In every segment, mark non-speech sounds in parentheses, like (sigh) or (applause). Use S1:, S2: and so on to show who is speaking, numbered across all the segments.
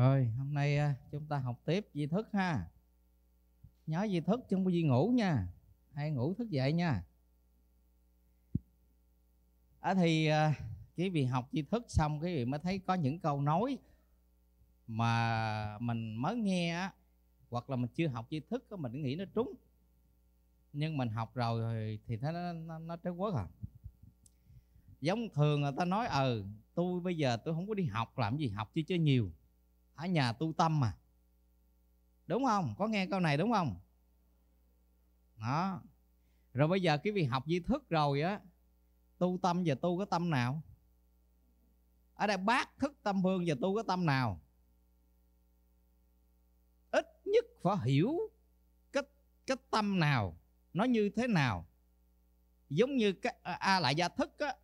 S1: Rồi, hôm nay à, chúng ta học tiếp di thức ha. Nhớ di thức chứ không có gì ngủ nha. Hay ngủ thức dậy nha. À thì à, cái vị học di thức xong cái vị mới thấy có những câu nói mà mình mới nghe á, hoặc là mình chưa học di thức mình nghĩ nó trúng nhưng mình học rồi thì thấy nó nó, nó trớ quớt à giống thường người ta nói ờ ừ, tôi bây giờ tôi không có đi học làm gì học chi cho nhiều ở nhà tu tâm mà đúng không có nghe câu này đúng không đó rồi bây giờ cái việc học di thức rồi á tu tâm và tu có tâm nào ở đây bác thức tâm vương và tu có tâm nào ít nhất phải hiểu cái cái tâm nào nó như thế nào giống như cái a à, à, lại gia thức á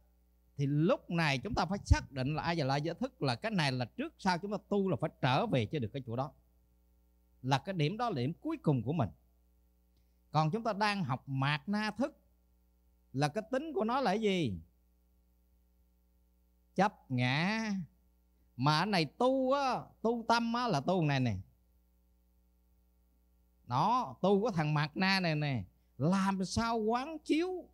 S1: thì lúc này chúng ta phải xác định là ai và la giới thức là cái này là trước sau chúng ta tu là phải trở về cho được cái chỗ đó là cái điểm đó là điểm cuối cùng của mình còn chúng ta đang học mạt na thức là cái tính của nó là gì chấp ngã mà cái này tu á tu tâm á là tu này nè nó tu của thằng mạt na này nè làm sao quán chiếu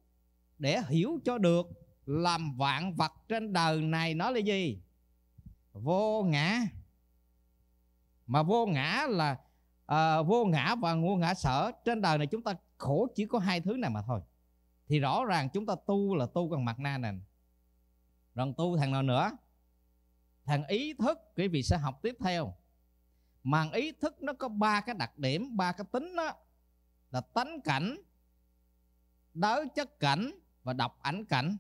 S1: để hiểu cho được làm vạn vật trên đời này nó là gì vô ngã mà vô ngã là à, vô ngã và ngu ngã sở trên đời này chúng ta khổ chỉ có hai thứ này mà thôi thì rõ ràng chúng ta tu là tu bằng mặt na này còn tu thằng nào nữa thằng ý thức quý vị sẽ học tiếp theo mà ý thức nó có ba cái đặc điểm ba cái tính đó là tánh cảnh đới chất cảnh và độc ảnh cảnh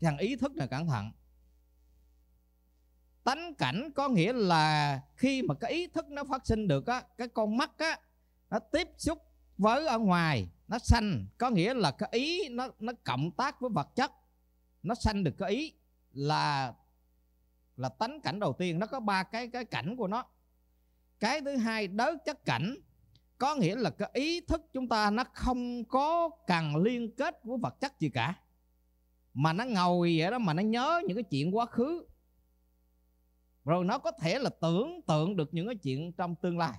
S1: thằng ý thức là cẩn thận tánh cảnh có nghĩa là khi mà cái ý thức nó phát sinh được á cái con mắt á nó tiếp xúc với ở ngoài nó sanh có nghĩa là cái ý nó nó cộng tác với vật chất nó sanh được cái ý là là tánh cảnh đầu tiên nó có ba cái cái cảnh của nó cái thứ hai đới chất cảnh có nghĩa là cái ý thức chúng ta nó không có cần liên kết với vật chất gì cả mà nó ngồi vậy đó mà nó nhớ những cái chuyện quá khứ rồi nó có thể là tưởng tượng được những cái chuyện trong tương lai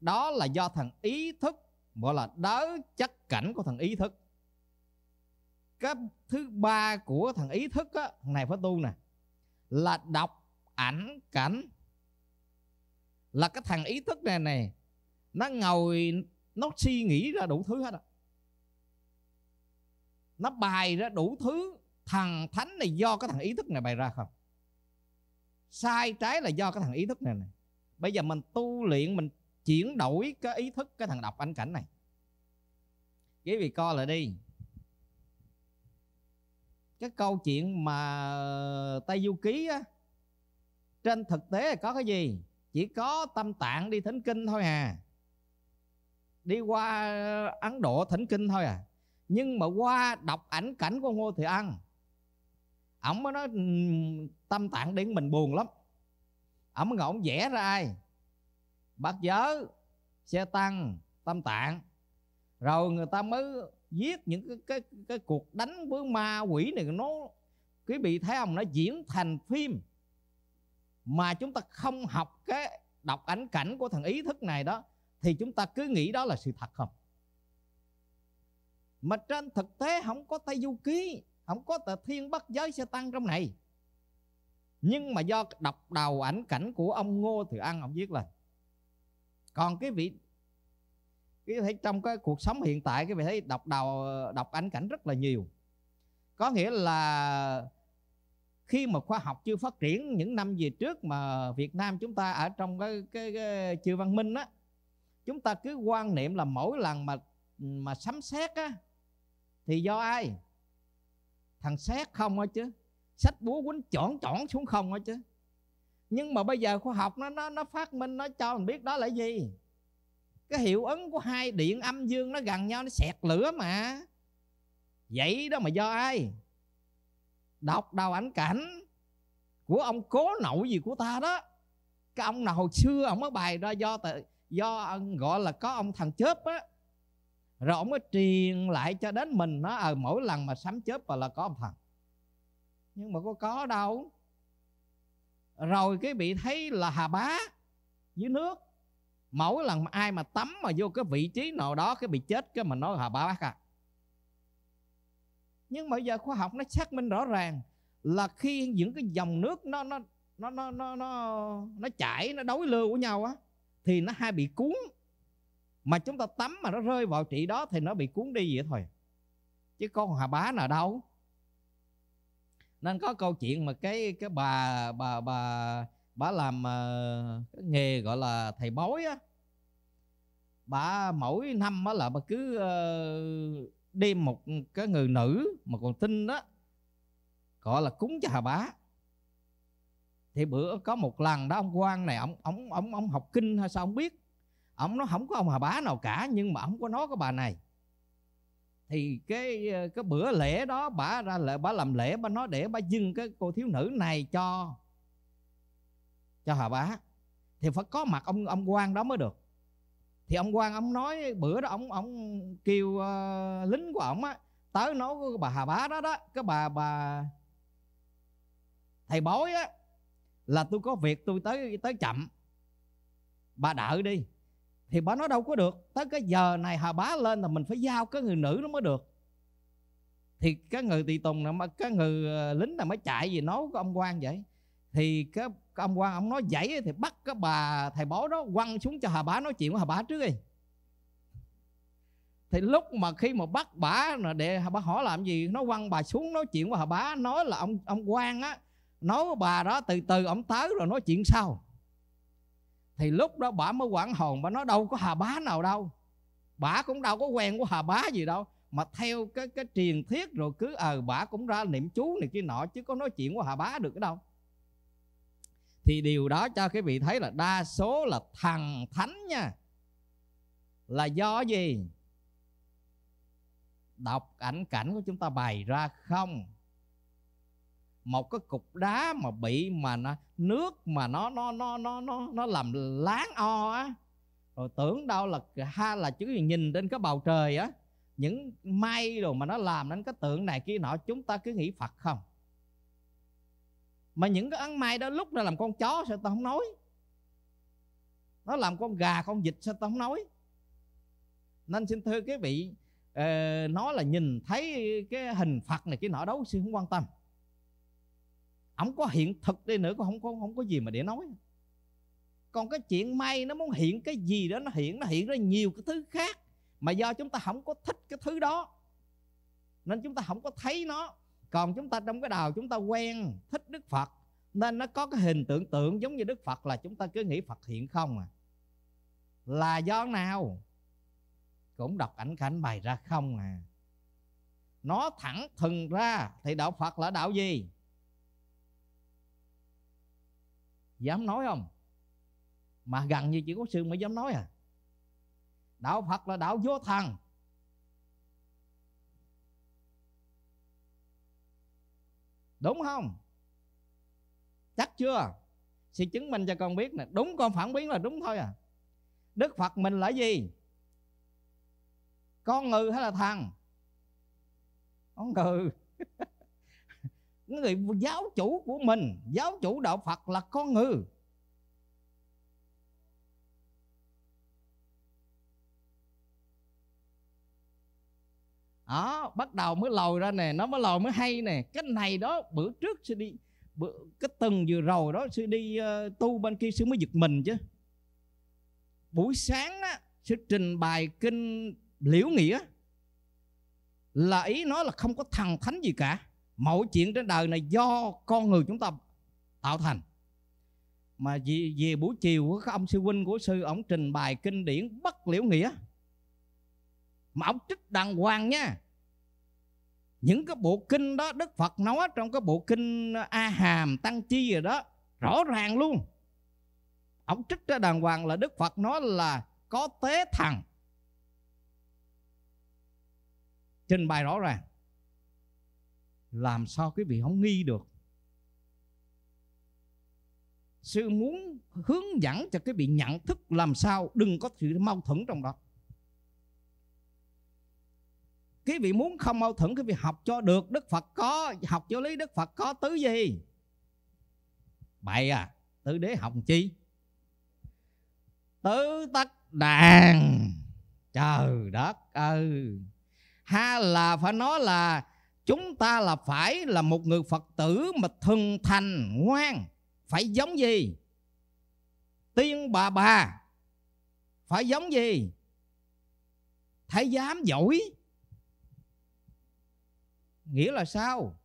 S1: đó là do thằng ý thức gọi là đớ chất cảnh của thằng ý thức cái thứ ba của thằng ý thức á này phải tu nè là đọc ảnh cảnh là cái thằng ý thức này này nó ngồi nó suy nghĩ ra đủ thứ hết á nó bày ra đủ thứ thằng thánh này do cái thằng ý thức này bày ra không sai trái là do cái thằng ý thức này này bây giờ mình tu luyện mình chuyển đổi cái ý thức cái thằng đọc ảnh cảnh này quý vị coi lại đi cái câu chuyện mà tây du ký á trên thực tế là có cái gì chỉ có tâm tạng đi thỉnh kinh thôi à đi qua ấn độ thỉnh kinh thôi à nhưng mà qua đọc ảnh cảnh của ngô thị ăn ổng mới nói ừ, tâm tạng đến mình buồn lắm ổng mới ổng vẽ ra ai bạc giới xe tăng tâm tạng rồi người ta mới viết những cái cái, cái cuộc đánh với ma quỷ này nó quý vị thấy không nó diễn thành phim mà chúng ta không học cái đọc ảnh cảnh của thằng ý thức này đó thì chúng ta cứ nghĩ đó là sự thật không mà trên thực tế không có tây du ký không có tờ thiên bất giới sẽ tăng trong này nhưng mà do đọc đầu ảnh cảnh của ông ngô Thừa ăn ông viết lên còn cái vị cái thấy trong cái cuộc sống hiện tại cái vị thấy đọc đầu đọc ảnh cảnh rất là nhiều có nghĩa là khi mà khoa học chưa phát triển những năm về trước mà Việt Nam chúng ta ở trong cái, cái, cái chưa văn minh á chúng ta cứ quan niệm là mỗi lần mà mà sắm xét á thì do ai thằng xét không á chứ sách búa quýnh chọn chọn xuống không á chứ nhưng mà bây giờ khoa học nó nó nó phát minh nó cho mình biết đó là gì cái hiệu ứng của hai điện âm dương nó gần nhau nó xẹt lửa mà vậy đó mà do ai đọc đầu ảnh cảnh của ông cố nậu gì của ta đó cái ông nào hồi xưa ông mới bài ra do do gọi là có ông thằng chớp á rồi ông mới truyền lại cho đến mình nó ở ờ, à, mỗi lần mà sắm chớp và là có ông thần nhưng mà có có đâu rồi cái bị thấy là hà bá dưới nước mỗi lần mà ai mà tắm mà vô cái vị trí nào đó cái bị chết cái mà nói hà bá bác à nhưng mà bây giờ khoa học nó xác minh rõ ràng là khi những cái dòng nước nó nó nó nó nó nó, nó chảy nó đối lưu của nhau á thì nó hay bị cuốn mà chúng ta tắm mà nó rơi vào trị đó thì nó bị cuốn đi vậy thôi chứ con hà bá nào đâu nên có câu chuyện mà cái cái bà bà bà bà làm ờ, cái nghề gọi là thầy bói á bà mỗi năm á là bà cứ ờ, đem một cái người nữ mà còn tin đó gọi là cúng cho hà bá thì bữa có một lần đó ông quan này ông ông ông ông học kinh hay sao ông biết ông nó không có ông Hà bá nào cả nhưng mà không có nói có bà này thì cái ờ, cái bữa lễ đó bà ra lễ bà làm lễ bà nói để bà dưng cái cô thiếu nữ này cho cho Hà bá thì phải có mặt ông ông quan đó mới được thì ông quan ông nói bữa đó ông ông kêu uh, lính của ông á tới nói với bà hà bá đó đó cái bà bà thầy bói á là tôi có việc tôi tới tới chậm bà đợi đi thì bà nói đâu có được tới cái giờ này hà bá lên là mình phải giao cái người nữ nó mới được thì cái người tỳ tùng là cái người ờ, lính là mới chạy gì nói với ông quan vậy thì cái, cái ông quan ông nói dãy thì bắt cái bà thầy bói đó quăng xuống cho hà bá nói chuyện với hà bá trước đi thì lúc mà khi mà bắt bà để hà bá hỏi làm gì nó quăng bà xuống nói chuyện với hà bá nói là ông ông quan á nói với bà đó từ từ ông tới rồi nói chuyện sau thì lúc đó bà mới quản hồn bà nói đâu có hà bá nào đâu bà cũng đâu có quen của hà bá gì đâu mà theo cái cái truyền thuyết rồi cứ ờ à, bà cũng ra niệm chú này kia nọ chứ có nói chuyện của hà bá được đâu thì điều đó cho cái vị thấy là đa số là thần thánh nha là do gì đọc ảnh cảnh của chúng ta bày ra không một cái cục đá mà bị mà nó nước mà nó nó nó nó nó nó làm láng o á rồi tưởng đâu là ha là chứ nhìn đến cái bầu trời á những may đồ mà nó làm nên cái tượng này kia nọ chúng ta cứ nghĩ phật không mà những cái ăn may đó lúc nó làm con chó sao ta không nói nó làm con gà con vịt sao ta không nói nên xin thưa quý vị ờ, nó là nhìn thấy cái hình phật này kia nọ đâu sư không quan tâm ổng có hiện thực đi nữa cũng không có không có gì mà để nói còn cái chuyện may nó muốn hiện cái gì đó nó hiện nó hiện ra nhiều cái thứ khác mà do chúng ta không có thích cái thứ đó nên chúng ta không có thấy nó còn chúng ta trong cái đầu chúng ta quen thích đức phật nên nó có cái hình tượng tượng giống như đức phật là chúng ta cứ nghĩ phật hiện không à là do nào cũng đọc ảnh cảnh bày ra không à nó thẳng thừng ra thì đạo phật là đạo gì dám nói không mà gần như chỉ có sư mới dám nói à đạo phật là đạo vô thần đúng không chắc chưa sẽ chứng minh cho con biết nè đúng con phản biến là đúng thôi à đức phật mình là gì con ngừ hay là thằng con ngừ (laughs) người giáo chủ của mình giáo chủ đạo phật là con người đó bắt đầu mới lòi ra nè nó mới lòi mới hay nè cái này đó bữa trước sư đi bữa, cái tuần vừa rồi đó sư đi uh, tu bên kia sư mới giật mình chứ buổi sáng á sư trình bày kinh liễu nghĩa là ý nói là không có thần thánh gì cả mọi chuyện trên đời này do con người chúng ta tạo thành mà về, về buổi chiều của ông sư huynh của sư ổng trình bày kinh điển bất liễu nghĩa mà ổng trích đàng hoàng nha những cái bộ kinh đó đức phật nói trong cái bộ kinh a hàm tăng chi rồi đó rõ ràng luôn ổng trích ra đàng hoàng là đức phật nói là có tế thần trình bày rõ ràng làm sao quý vị không nghi được sư muốn hướng dẫn cho quý vị nhận thức làm sao đừng có sự mâu thuẫn trong đó quý vị muốn không mâu thuẫn quý vị học cho được đức phật có học cho lý đức phật có tứ gì bậy à tứ đế hồng chi tứ tất đàn trời đất ơi ừ. ha là phải nói là chúng ta là phải là một người phật tử mà thân thành ngoan phải giống gì tiên bà bà phải giống gì thái giám giỏi nghĩa là sao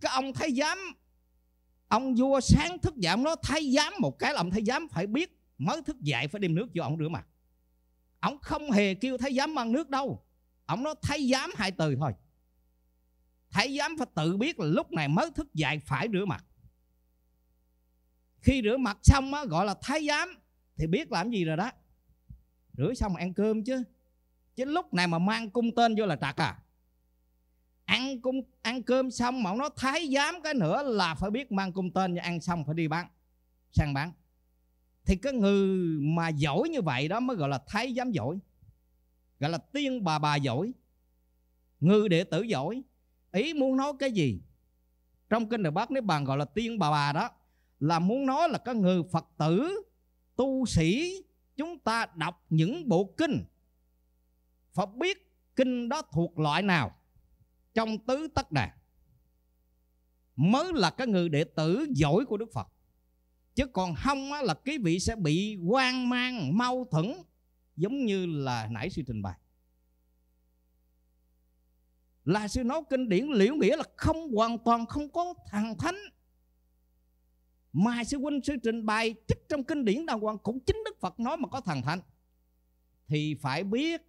S1: cái ông thái giám ông vua sáng thức dậy ông nói thái giám một cái là ông thái giám phải biết mới thức dậy phải đem nước cho ông rửa mặt ông không hề kêu thái giám mang nước đâu ông nói thái giám hai từ thôi thầy giám phải tự biết là lúc này mới thức dậy phải rửa mặt khi rửa mặt xong á, gọi là thái giám thì biết làm gì rồi đó rửa xong ăn cơm chứ chứ lúc này mà mang cung tên vô là trật à ăn cung ăn cơm xong mà nó thái giám cái nữa là phải biết mang cung tên và ăn xong phải đi bán sang bán thì cái người mà giỏi như vậy đó mới gọi là thái giám giỏi gọi là tiên bà bà giỏi người đệ tử giỏi ý muốn nói cái gì trong kinh Đại Bát nếu Bàn gọi là tiên bà bà đó là muốn nói là các người Phật tử tu sĩ chúng ta đọc những bộ kinh Phật biết kinh đó thuộc loại nào trong tứ tất đà mới là các người đệ tử giỏi của Đức Phật chứ còn không là quý vị sẽ bị hoang mang mâu thuẫn giống như là nãy sư trình bày là sư nói kinh điển liễu nghĩa là không hoàn toàn không có thằng thánh mà sư huynh sư trình bày trích trong kinh điển đàng hoàng cũng chính đức phật nói mà có thằng thánh thì phải biết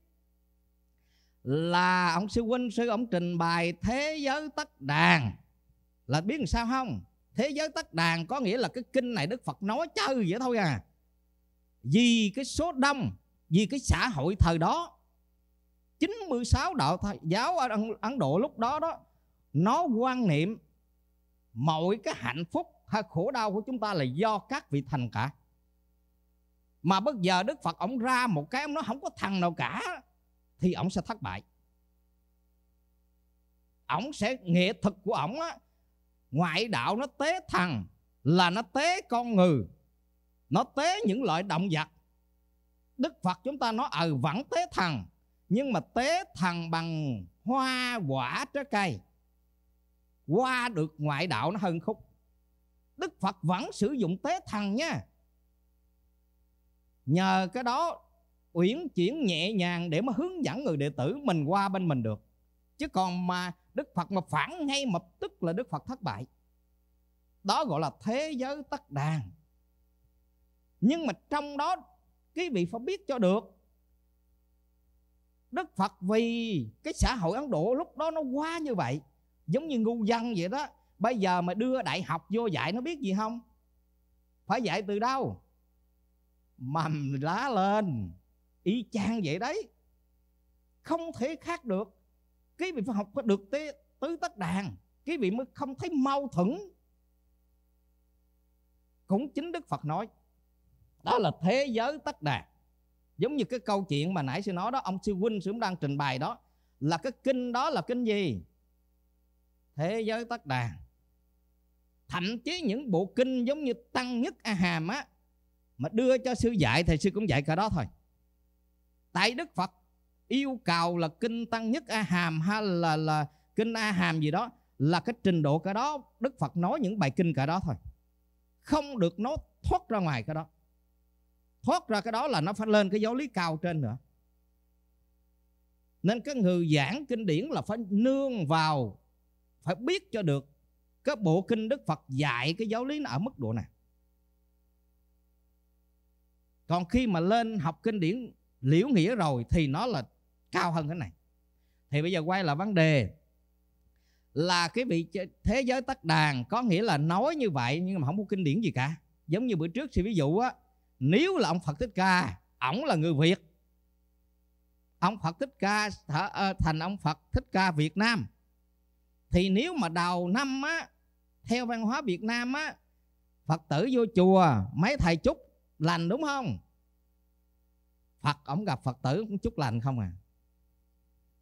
S1: là ông sư huynh sư ông trình bày thế giới tất đàn là biết làm sao không thế giới tất đàn có nghĩa là cái kinh này đức phật nói chơi vậy thôi à vì cái số đông vì cái xã hội thời đó 96 đạo giáo ở Ấn Độ lúc đó đó nó quan niệm mọi cái hạnh phúc hay khổ đau của chúng ta là do các vị thần cả mà bây giờ Đức Phật ông ra một cái ông nói không có thằng nào cả thì ông sẽ thất bại ông sẽ nghệ thuật của ông á ngoại đạo nó tế thần là nó tế con người nó tế những loại động vật Đức Phật chúng ta nói ừ vẫn tế thần nhưng mà tế thần bằng hoa quả trái cây qua được ngoại đạo nó hơn khúc đức phật vẫn sử dụng tế thần nha nhờ cái đó uyển chuyển nhẹ nhàng để mà hướng dẫn người đệ tử mình qua bên mình được chứ còn mà đức phật mà phản ngay mập tức là đức phật thất bại đó gọi là thế giới tất đàn nhưng mà trong đó quý vị phải biết cho được Đức Phật vì cái xã hội Ấn Độ lúc đó nó quá như vậy Giống như ngu dân vậy đó Bây giờ mà đưa đại học vô dạy nó biết gì không Phải dạy từ đâu Mầm lá lên Y chang vậy đấy Không thể khác được Cái vị phải học có được tứ, tứ tất đàn cái vị mới không thấy mâu thuẫn Cũng chính Đức Phật nói Đó là thế giới tất đàn giống như cái câu chuyện mà nãy sư nói đó ông sư huynh sư đang trình bày đó là cái kinh đó là kinh gì thế giới tất đà thậm chí những bộ kinh giống như tăng nhất a hàm á mà đưa cho sư dạy thầy sư cũng dạy cả đó thôi tại đức phật yêu cầu là kinh tăng nhất a hàm hay là là kinh a hàm gì đó là cái trình độ cả đó đức phật nói những bài kinh cả đó thôi không được nói thoát ra ngoài cái đó thoát ra cái đó là nó phải lên cái giáo lý cao trên nữa nên cái người giảng kinh điển là phải nương vào phải biết cho được cái bộ kinh đức phật dạy cái giáo lý nó ở mức độ này còn khi mà lên học kinh điển liễu nghĩa rồi thì nó là cao hơn cái này thì bây giờ quay là vấn đề là cái vị thế giới tắc đàn có nghĩa là nói như vậy nhưng mà không có kinh điển gì cả giống như bữa trước thì ví dụ á nếu là ông phật thích ca ổng là người việt ông phật thích ca ờ, thành ông phật thích ca việt nam thì nếu mà đầu năm á theo văn hóa việt nam á phật tử vô chùa mấy thầy chúc lành đúng không phật ổng gặp phật tử cũng chúc lành không à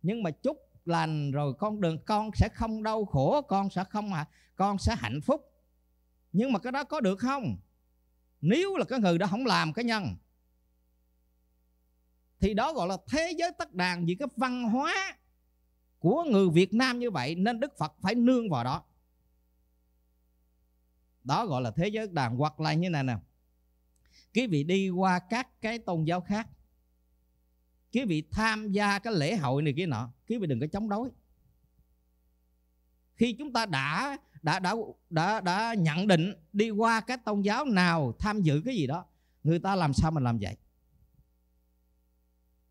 S1: nhưng mà chúc lành rồi con đường con sẽ không đau khổ con sẽ không à con sẽ hạnh phúc nhưng mà cái đó có được không nếu là cái người đó không làm cái nhân thì đó gọi là thế giới tất đàn vì cái văn hóa của người Việt Nam như vậy nên Đức Phật phải nương vào đó đó gọi là thế giới đàn hoặc là như này nè quý vị đi qua các cái tôn giáo khác quý vị tham gia cái lễ hội này kia nọ quý vị đừng có chống đối khi chúng ta đã đã đã đã đã nhận định đi qua cái tôn giáo nào tham dự cái gì đó người ta làm sao mình làm vậy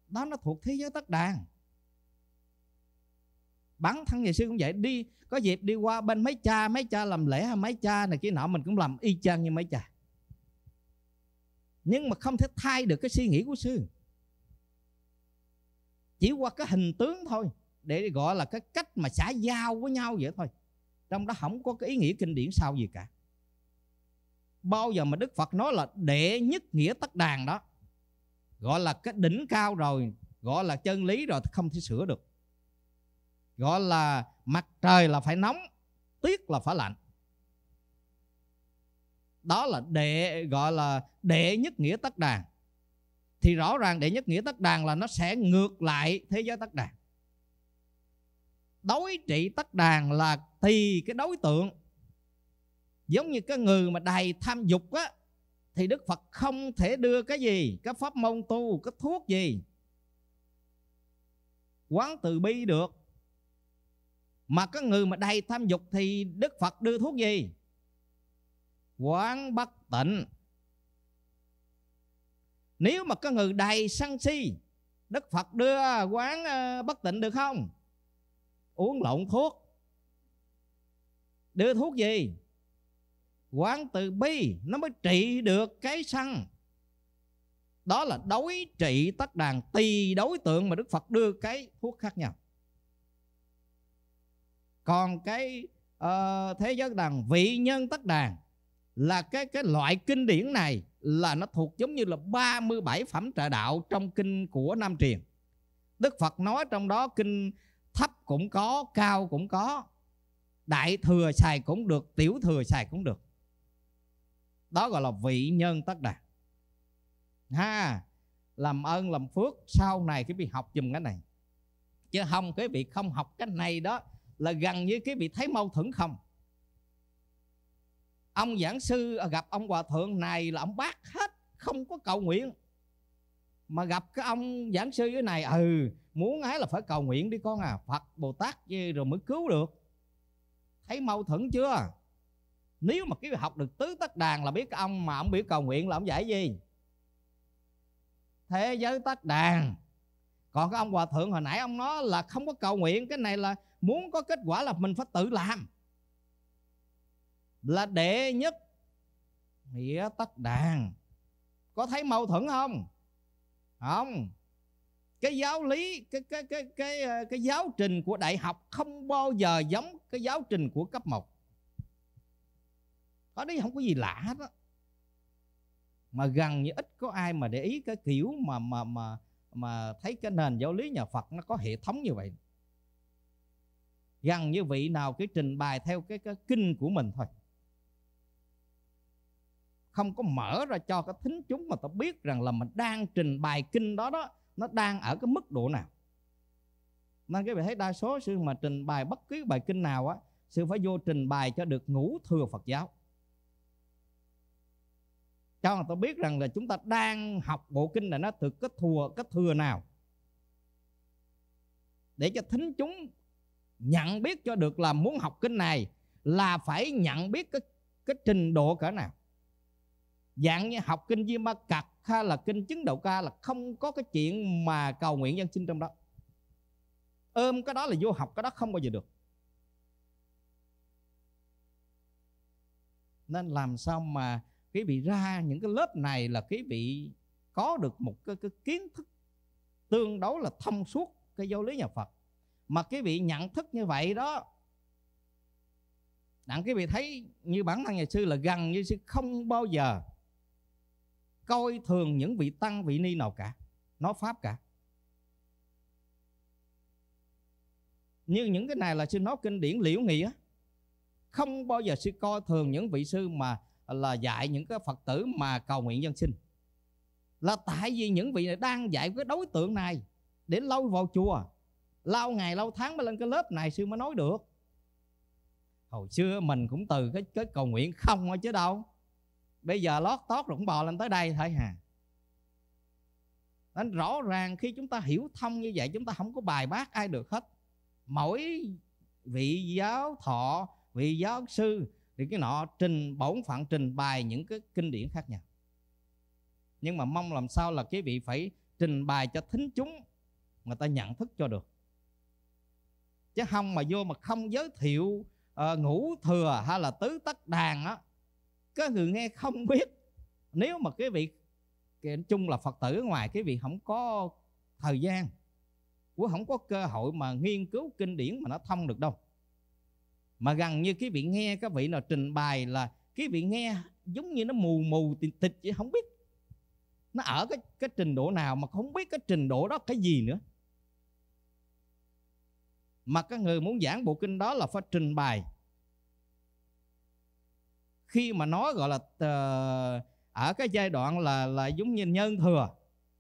S1: đó nó thuộc thế giới tất đàn bắn thân nhà sư cũng vậy đi có dịp đi qua bên mấy cha mấy cha làm lễ hay mấy cha này kia nọ mình cũng làm y chang như mấy cha nhưng mà không thể thay được cái suy nghĩ của sư chỉ qua cái hình tướng thôi để gọi là cái cách mà xã giao với nhau vậy thôi trong đó không có cái ý nghĩa kinh điển sao gì cả bao giờ mà đức phật nói là đệ nhất nghĩa tất đàn đó gọi là cái đỉnh cao rồi gọi là chân lý rồi không thể sửa được gọi là mặt trời là phải nóng tuyết là phải lạnh đó là đệ gọi là đệ nhất nghĩa tất đàn thì rõ ràng đệ nhất nghĩa tất đàn là nó sẽ ngược lại thế giới tất đàn đối trị tất đàn là thì cái đối tượng giống như cái người mà đầy tham dục á thì đức phật không thể đưa cái gì cái pháp môn tu cái thuốc gì quán từ bi được mà cái người mà đầy tham dục thì đức phật đưa thuốc gì quán bất tịnh nếu mà cái người đầy sân si đức phật đưa quán ờ, bất tịnh được không uống lộn thuốc đưa thuốc gì quán từ bi nó mới trị được cái sân đó là đối trị tất đàn tùy đối tượng mà đức phật đưa cái thuốc khác nhau còn cái uh, thế giới đàn vị nhân tất đàn là cái cái loại kinh điển này là nó thuộc giống như là 37 phẩm trợ đạo trong kinh của Nam Triền. Đức Phật nói trong đó kinh thấp cũng có cao cũng có đại thừa xài cũng được tiểu thừa xài cũng được đó gọi là vị nhân tất đạt ha làm ơn làm phước sau này cái vị học dùm cái này chứ không cái vị không học cái này đó là gần như cái vị thấy mâu thuẫn không ông giảng sư gặp ông hòa thượng này là ông bác hết không có cầu nguyện mà gặp cái ông giảng sư cái này ừ muốn ấy là phải cầu nguyện đi con à phật bồ tát gì rồi mới cứu được thấy mâu thuẫn chưa nếu mà cái học được tứ tất đàn là biết ông mà ông biết cầu nguyện là ông giải gì thế giới tất đàn còn cái ông hòa thượng hồi nãy ông nói là không có cầu nguyện cái này là muốn có kết quả là mình phải tự làm là đệ nhất nghĩa tất đàn có thấy mâu thuẫn không không cái giáo lý cái cái cái cái ờ, cái giáo trình của đại học không bao giờ giống cái giáo trình của cấp 1 ở đây không có gì lạ hết á mà gần như ít có ai mà để ý cái kiểu mà mà mà mà thấy cái nền giáo lý nhà Phật nó có hệ thống như vậy gần như vị nào cái trình bày theo cái, cái kinh của mình thôi không có mở ra cho cái thính chúng mà ta biết rằng là mình đang trình bày kinh đó đó nó đang ở cái mức độ nào nên các vị thấy đa số sư mà trình bày bất cứ bài kinh nào á sư phải vô trình bày cho được ngũ thừa phật giáo cho người ta biết rằng là chúng ta đang học bộ kinh là nó thực cái thừa cái thừa nào để cho thính chúng nhận biết cho được là muốn học kinh này là phải nhận biết cái cái trình độ cỡ nào dạng như học kinh Di Ma Cật hay là kinh chứng đạo ca là không có cái chuyện mà cầu nguyện dân sinh trong đó ôm cái đó là vô học cái đó không bao giờ được nên làm sao mà quý vị ra những cái lớp này là quý vị có được một cái, cái kiến thức tương đối là thông suốt cái giáo lý nhà Phật mà quý vị nhận thức như vậy đó đặng quý vị thấy như bản thân nhà sư là gần như sư không bao giờ coi thường những vị tăng vị ni nào cả nó pháp cả như những cái này là sư nói kinh điển liễu nghĩa không bao giờ sư coi thường những vị sư mà là dạy những cái phật tử mà cầu nguyện dân sinh là tại vì những vị này đang dạy cái đối tượng này để lâu vào chùa lâu ngày lâu tháng mới lên cái lớp này sư mới nói được hồi xưa mình cũng từ cái, cái cầu nguyện không thôi chứ đâu bây giờ lót tót rụng bò lên tới đây thôi hà nên rõ ràng khi chúng ta hiểu thông như vậy chúng ta không có bài bác ai được hết mỗi vị giáo thọ vị giáo sư thì cái nọ trình bổn phận trình bày những cái kinh điển khác nhau nhưng mà mong làm sao là quý vị phải trình bày cho thính chúng người ta nhận thức cho được chứ không mà vô mà không giới thiệu uh, ngũ thừa hay là tứ tất đàn á có người nghe không biết nếu mà cái vị chung là phật tử ở ngoài cái vị không có thời gian cũng không có cơ hội mà nghiên cứu kinh điển mà nó thông được đâu mà gần như cái vị nghe các vị nào trình bày là cái vị nghe giống như nó mù mù tịt tịt chứ không biết nó ở cái cái trình độ nào mà không biết cái trình độ đó cái gì nữa mà các người muốn giảng bộ kinh đó là phải trình bày khi mà nó gọi là ờ, ở cái giai đoạn là là giống như nhân thừa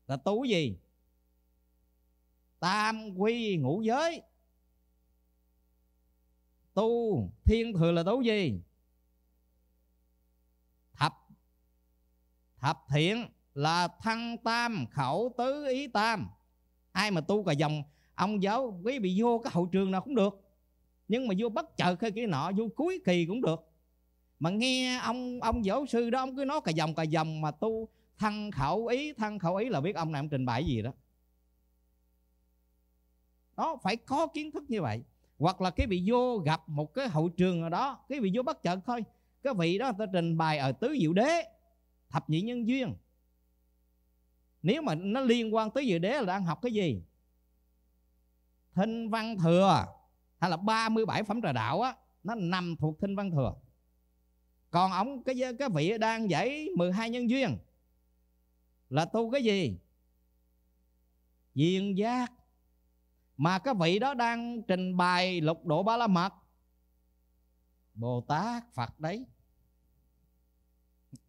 S1: là tú gì tam quy ngũ giới tu thiên thừa là tú gì thập thập thiện là thân tam khẩu tứ ý tam ai mà tu cả dòng ông giáo quý bị vô cái hậu trường nào cũng được nhưng mà vô bất chợt hay kia nọ vô cuối kỳ cũng được mà nghe ông ông giáo sư đó ông cứ nói cà dòng cà dòng mà tu thân khẩu ý thân khẩu ý là biết ông này ông trình bày gì đó đó phải có kiến thức như vậy hoặc là cái vị vô gặp một cái hậu trường nào đó cái vị vô bất chợt thôi cái vị đó người ta trình bày ở tứ diệu đế thập nhị nhân duyên nếu mà nó liên quan tới diệu đế là đang học cái gì thinh văn thừa hay là 37 phẩm trà đạo á nó nằm thuộc thinh văn thừa còn ông cái cái vị đang giải 12 nhân duyên là tu cái gì duyên giác mà cái vị đó đang trình bày lục độ ba la mật bồ tát phật đấy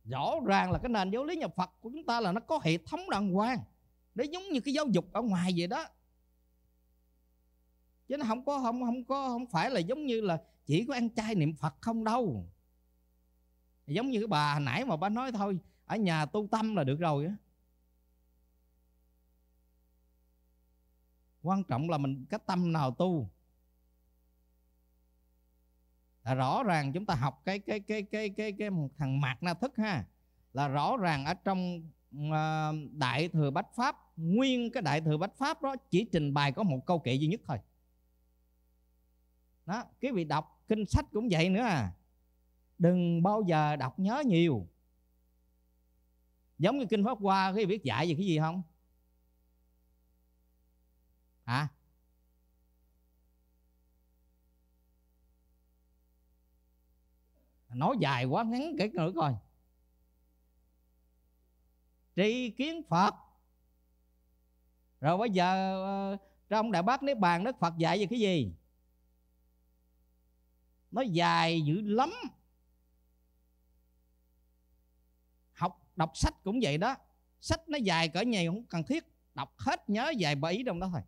S1: rõ ràng là cái nền giáo lý nhà phật của chúng ta là nó có hệ thống đàng hoàng nó giống như cái giáo dục ở ngoài vậy đó chứ nó không có không không có không phải là giống như là chỉ có ăn chay niệm phật không đâu giống như cái bà hồi nãy mà bà nói thôi ở nhà tu tâm là được rồi á quan trọng là mình cái tâm nào tu là rõ ràng chúng ta học cái cái cái cái cái cái thằng mạc na thức ha là rõ ràng ở trong ờ, đại thừa bách pháp nguyên cái đại thừa bách pháp đó chỉ trình bày có một câu kệ duy nhất thôi đó cái vị đọc kinh sách cũng vậy nữa à đừng bao giờ đọc nhớ nhiều giống như kinh pháp hoa cái biết dạy về cái gì không hả à? nói dài quá ngắn kể nữa coi tri kiến phật rồi bây giờ ờ, trong đại bác nếu bàn đức phật dạy về cái gì nó dài dữ lắm đọc sách cũng vậy đó sách nó dài cỡ nhì cũng cần thiết đọc hết nhớ vài ba ý trong đó thôi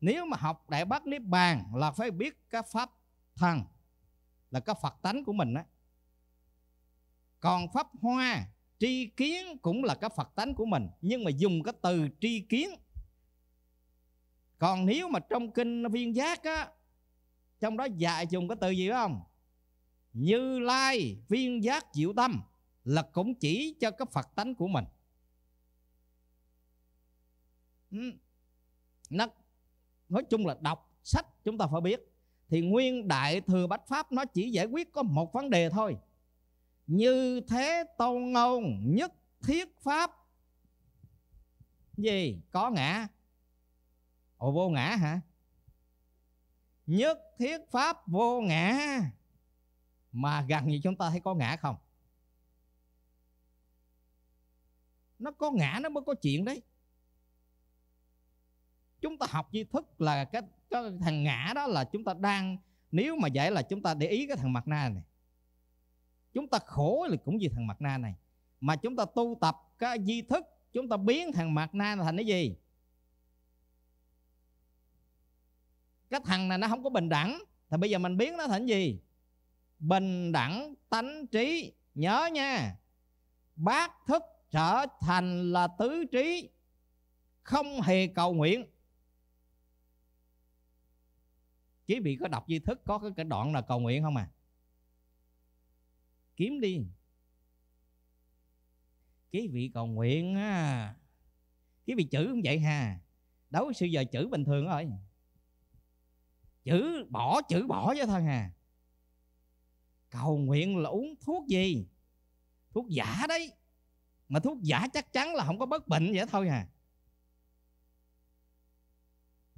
S1: nếu mà học đại bác niết bàn là phải biết cái pháp thần là cái phật tánh của mình á còn pháp hoa tri kiến cũng là cái phật tánh của mình nhưng mà dùng cái từ tri kiến còn nếu mà trong kinh viên giác á trong đó dạy dùng cái từ gì không như lai viên giác diệu tâm là cũng chỉ cho cái phật tánh của mình ừ. nó nói chung là đọc sách chúng ta phải biết thì nguyên đại thừa bách pháp nó chỉ giải quyết có một vấn đề thôi như thế tôn ngôn nhất thiết pháp gì có ngã ồ vô ngã hả nhất thiết pháp vô ngã mà gần như chúng ta thấy có ngã không nó có ngã nó mới có chuyện đấy chúng ta học tri thức là cái, cái thằng ngã đó là chúng ta đang nếu mà vậy là chúng ta để ý cái thằng mặt na này chúng ta khổ là cũng vì thằng mặt na này mà chúng ta tu tập cái di thức chúng ta biến thằng mặt na thành cái gì cái thằng này nó không có bình đẳng thì bây giờ mình biến nó thành gì bình đẳng tánh trí nhớ nha bác thức trở thành là tứ trí không hề cầu nguyện chỉ vì có đọc di thức có cái, đoạn là cầu nguyện không à kiếm đi quý vị cầu nguyện á quý vị chữ cũng vậy ha đấu với giờ chữ bình thường rồi chữ bỏ chữ bỏ với thôi hà cầu nguyện là uống thuốc gì thuốc giả đấy mà thuốc giả chắc chắn là không có bất bệnh vậy thôi à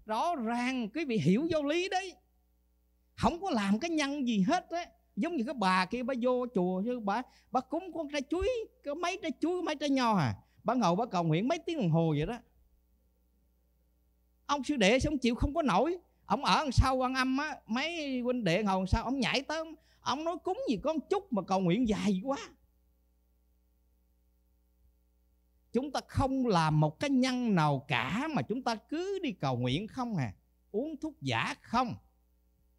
S1: rõ ràng quý vị hiểu vô lý đấy không có làm cái nhân gì hết á giống như cái bà kia bà vô chùa như bà bà cúng con trái chuối có mấy trái chuối mấy trái nho à bà ngồi bà cầu nguyện mấy tiếng đồng hồ vậy đó ông sư đệ sống chịu không có nổi ông ở sau quan âm á mấy huynh đệ ngồi đằng sau ông nhảy tới ông nói cúng gì con một chút mà cầu nguyện dài quá chúng ta không làm một cái nhân nào cả mà chúng ta cứ đi cầu nguyện không à uống thuốc giả không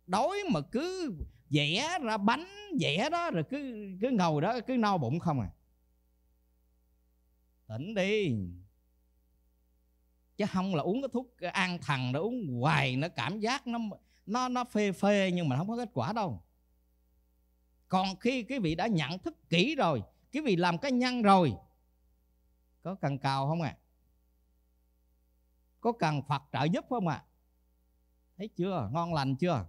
S1: đói mà cứ vẽ ra bánh vẽ đó rồi cứ cứ ngồi đó cứ no bụng không à tỉnh đi chứ không là uống cái thuốc an thần nó uống hoài nó cảm giác nó nó nó phê phê nhưng mà không có kết quả đâu còn khi quý vị đã nhận thức kỹ rồi quý vị làm cái nhân rồi có cần cầu không à có cần phật trợ giúp không à thấy chưa ngon lành chưa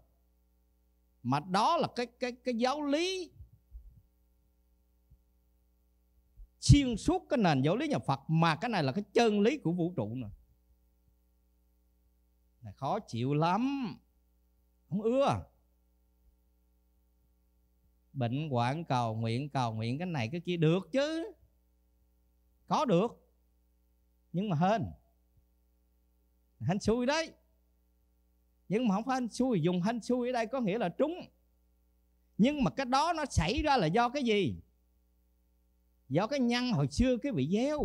S1: mà đó là cái cái cái giáo lý xuyên suốt cái nền giáo lý nhà Phật mà cái này là cái chân lý của vũ trụ nè này khó chịu lắm không ưa bệnh hoạn cầu nguyện cầu nguyện cái này cái kia được chứ có được nhưng mà hên hên xui đấy nhưng mà không phải hên xui dùng hên xui ở đây có nghĩa là trúng nhưng mà cái đó nó xảy ra là do cái gì do cái nhân hồi xưa cái vị gieo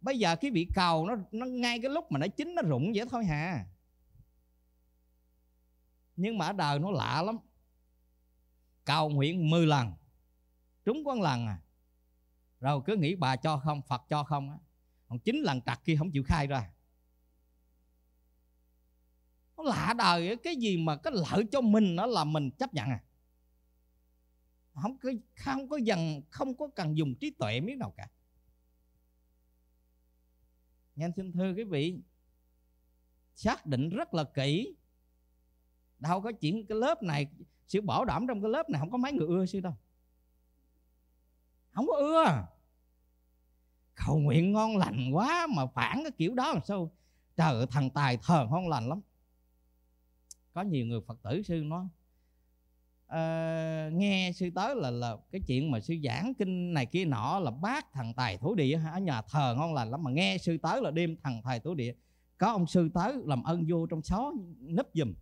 S1: bây giờ cái vị cầu nó, nó ngay cái lúc mà nó chín nó rụng vậy thôi hà nhưng mà ở đời nó lạ lắm cầu nguyện 10 lần trúng quan lần à rồi cứ nghĩ bà cho không phật cho không á còn chính lần trặc kia không chịu khai ra nó lạ đời cái gì mà cái lợi cho mình nó là mình chấp nhận à không có không có dần không có cần dùng trí tuệ miếng nào cả nghe xin thưa quý vị xác định rất là kỹ đâu có chuyện cái lớp này sự bảo đảm trong cái lớp này không có mấy người ưa sư đâu không có ưa cầu nguyện ngon lành quá mà phản cái kiểu đó làm sao trời thằng tài thờ ngon lành lắm có nhiều người phật tử sư nó uh, ờ, nghe sư tới là là cái chuyện mà sư giảng kinh này kia nọ là bác thằng tài thủ địa ở nhà thờ ngon lành lắm mà nghe sư tới là đêm thằng tài thủ địa có ông sư tới làm ơn vô trong xó nấp giùm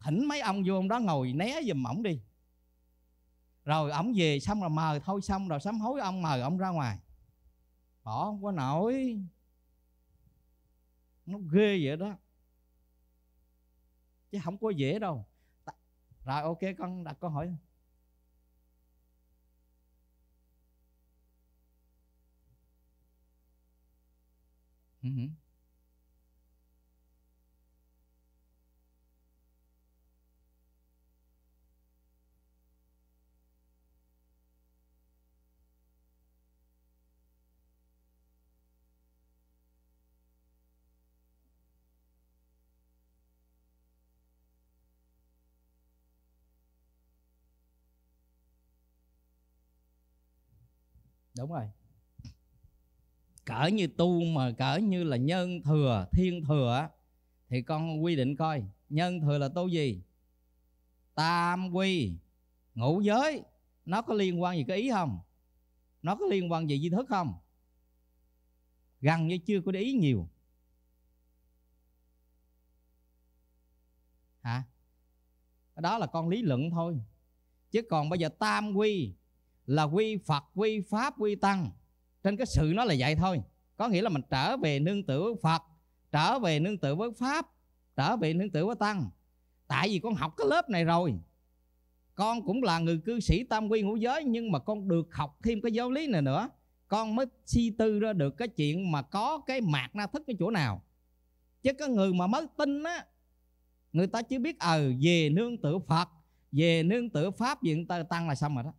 S1: thỉnh mấy ông vô ông đó ngồi né giùm ổng đi rồi ông về xong rồi mời thôi xong rồi sám hối ông mời ông ra ngoài bỏ không có nổi nó ghê vậy đó chứ không có dễ đâu rồi ok con đặt câu hỏi mm-hmm. đúng rồi cỡ như tu mà cỡ như là nhân thừa thiên thừa thì con quy định coi nhân thừa là tu gì tam quy ngũ giới nó có liên quan gì cái ý không nó có liên quan gì di thức không gần như chưa có để ý nhiều hả đó là con lý luận thôi chứ còn bây giờ tam quy là quy phật quy pháp quy tăng trên cái sự nó là vậy thôi có nghĩa là mình trở về nương tựa với phật trở về nương tựa với pháp trở về nương tựa với tăng tại vì con học cái lớp này rồi con cũng là người cư sĩ tam quy ngũ giới nhưng mà con được học thêm cái giáo lý này nữa con mới suy tư ra được cái chuyện mà có cái mạc na thức cái chỗ nào chứ có người mà mới tin á người ta chưa biết ờ à, về nương tựa phật về nương tựa pháp về nương tựa tăng là xong rồi đó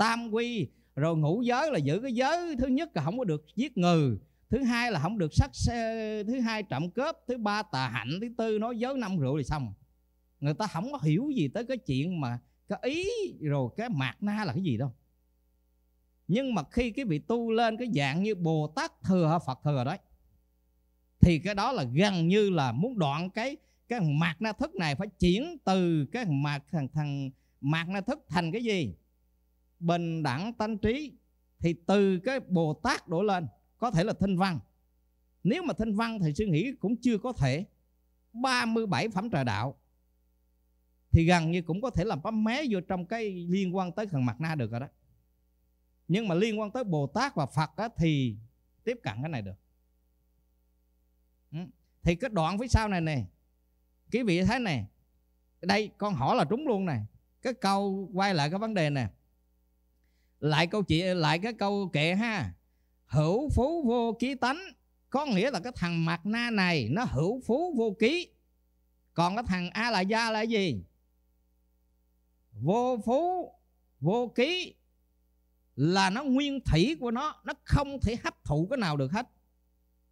S1: tam quy rồi ngũ giới là giữ cái giới thứ nhất là không có được giết người thứ hai là không được sắc xe thứ hai trộm cướp thứ ba tà hạnh thứ tư nói giới năm rượu thì xong người ta không có hiểu gì tới cái chuyện mà cái ý rồi cái mạt na là cái gì đâu nhưng mà khi cái vị tu lên cái dạng như bồ tát thừa hay phật thừa đấy thì cái đó là gần như là muốn đoạn cái cái mạt na thức này phải chuyển từ cái mạt thằng thằng mạt na thức thành cái gì bình đẳng tánh trí thì từ cái bồ tát đổ lên có thể là thanh văn nếu mà thanh văn thì suy nghĩ cũng chưa có thể 37 phẩm trời đạo thì gần như cũng có thể làm bấm mé vô trong cái liên quan tới thần mặt na được rồi đó nhưng mà liên quan tới bồ tát và phật á, thì tiếp cận cái này được thì cái đoạn phía sau này nè quý vị thấy này đây con hỏi là trúng luôn này cái câu quay lại cái vấn đề này lại câu chuyện lại cái câu kệ ha hữu phú vô ký tánh có nghĩa là cái thằng mặt na này nó hữu phú vô ký còn cái thằng a là gia là gì vô phú vô ký là nó nguyên thủy của nó nó không thể hấp thụ cái nào được hết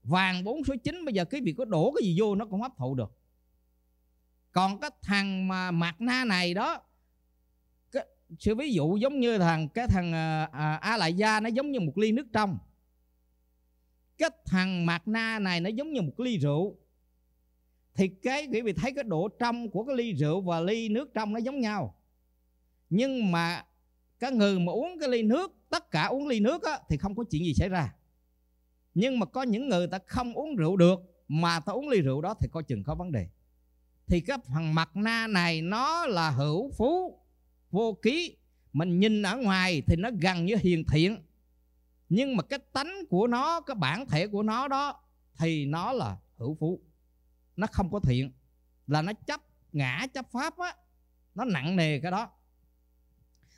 S1: vàng bốn số chín bây giờ cái việc có đổ cái gì vô nó cũng hấp thụ được còn cái thằng mà mặt na này đó sự ví dụ giống như thằng cái thằng à, à, a lại gia nó giống như một ly nước trong cái thằng mạc na này nó giống như một ly rượu thì cái quý vị thấy cái độ trong của cái ly rượu và ly nước trong nó giống nhau nhưng mà cái người mà uống cái ly nước tất cả uống ly nước á, thì không có chuyện gì xảy ra nhưng mà có những người ta không uống rượu được mà ta uống ly rượu đó thì coi chừng có vấn đề thì cái phần mặt na này nó là hữu phú vô ký mình nhìn ở ngoài thì nó gần như hiền thiện nhưng mà cái tánh của nó cái bản thể của nó đó thì nó là hữu phú nó không có thiện là nó chấp ngã chấp pháp á nó nặng nề cái đó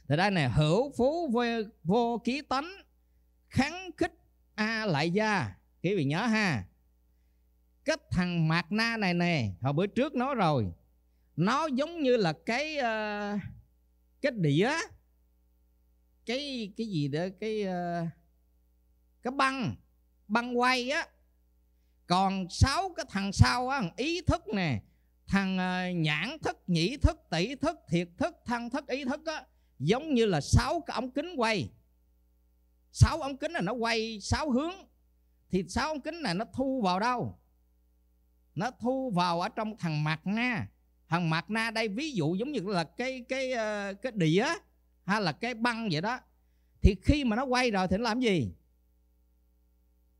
S1: thì đây này hữu phú vô, vô ký tánh kháng khích a lại gia quý vị nhớ ha cái thằng mạt na này nè hồi bữa trước nói rồi nó giống như là cái uh, cái đĩa cái cái gì đó cái ờ, cái băng băng quay á còn sáu cái thằng sau á thằng ý thức nè thằng ờ, nhãn thức nhĩ thức tỷ thức thiệt thức thân thức ý thức á giống như là sáu cái ống kính quay sáu ống kính là nó quay sáu hướng thì sáu ống kính này nó thu vào đâu nó thu vào ở trong thằng mặt nha hằng mặt na đây ví dụ giống như là cái cái ờ, cái đĩa hay là cái băng vậy đó thì khi mà nó quay rồi thì nó làm gì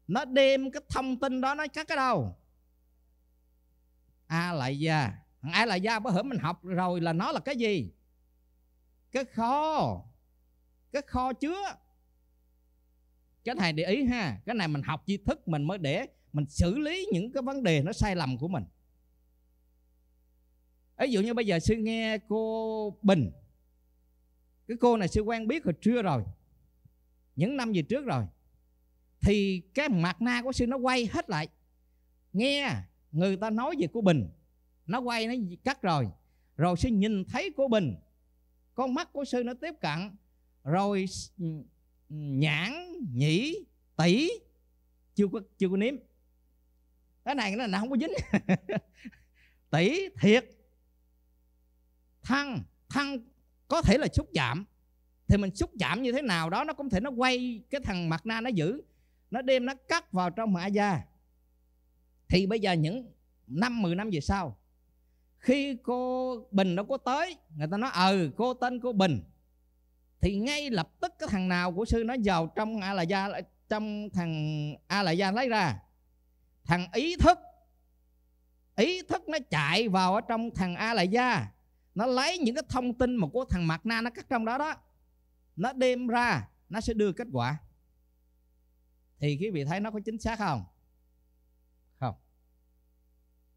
S1: nó đem cái thông tin đó nó cắt ở đâu a lại da thằng a lại da bữa hổm mình học rồi là nó là cái gì cái kho cái kho chứa cái này để ý ha cái này mình học tri thức mình mới để mình xử lý những cái vấn đề nó sai lầm của mình ví dụ như bây giờ sư nghe cô bình cái cô này sư quen biết hồi trưa rồi những năm về trước rồi thì cái mặt na của sư nó quay hết lại nghe người ta nói về cô bình nó quay nó cắt rồi rồi sư nhìn thấy cô bình con mắt của sư nó tiếp cận rồi nhãn nhĩ tỷ chưa có chưa có nếm cái này nó không có dính (laughs) tỷ thiệt thăng thăng có thể là xúc giảm thì mình xúc giảm như thế nào đó nó cũng thể nó quay cái thằng mặt na nó giữ nó đem nó cắt vào trong mã da thì bây giờ những năm 10 năm về sau khi cô Bình đâu có tới người ta nói ừ cô tên cô Bình thì ngay lập tức cái thằng nào của sư nó vào trong a la gia trong thằng a la gia lấy ra thằng ý thức ý thức nó chạy vào ở trong thằng a la gia nó lấy những cái thông tin mà của thằng mặt na nó cắt trong đó đó nó đem ra nó sẽ đưa kết quả thì quý vị thấy nó có chính xác không không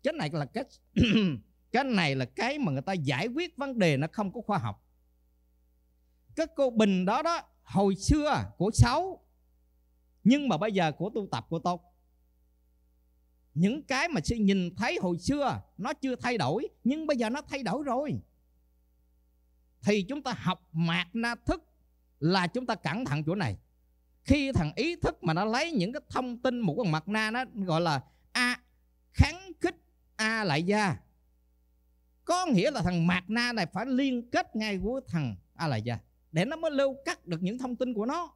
S1: cái này là cái (clears throat) cái này là cái mà người ta giải quyết vấn đề nó không có khoa học cái cô bình đó đó hồi xưa của sáu nhưng mà bây giờ của tu tập của tôi những cái mà sư nhìn thấy hồi xưa nó chưa thay đổi nhưng bây giờ nó thay đổi rồi thì chúng ta học mạt na thức là chúng ta cẩn thận chỗ này khi thằng ý thức mà nó lấy những cái thông tin một con mặt na nó gọi là a kháng khích a lại gia có nghĩa là thằng mạt na này phải liên kết ngay với thằng a lại gia để nó mới lưu cắt được những thông tin của nó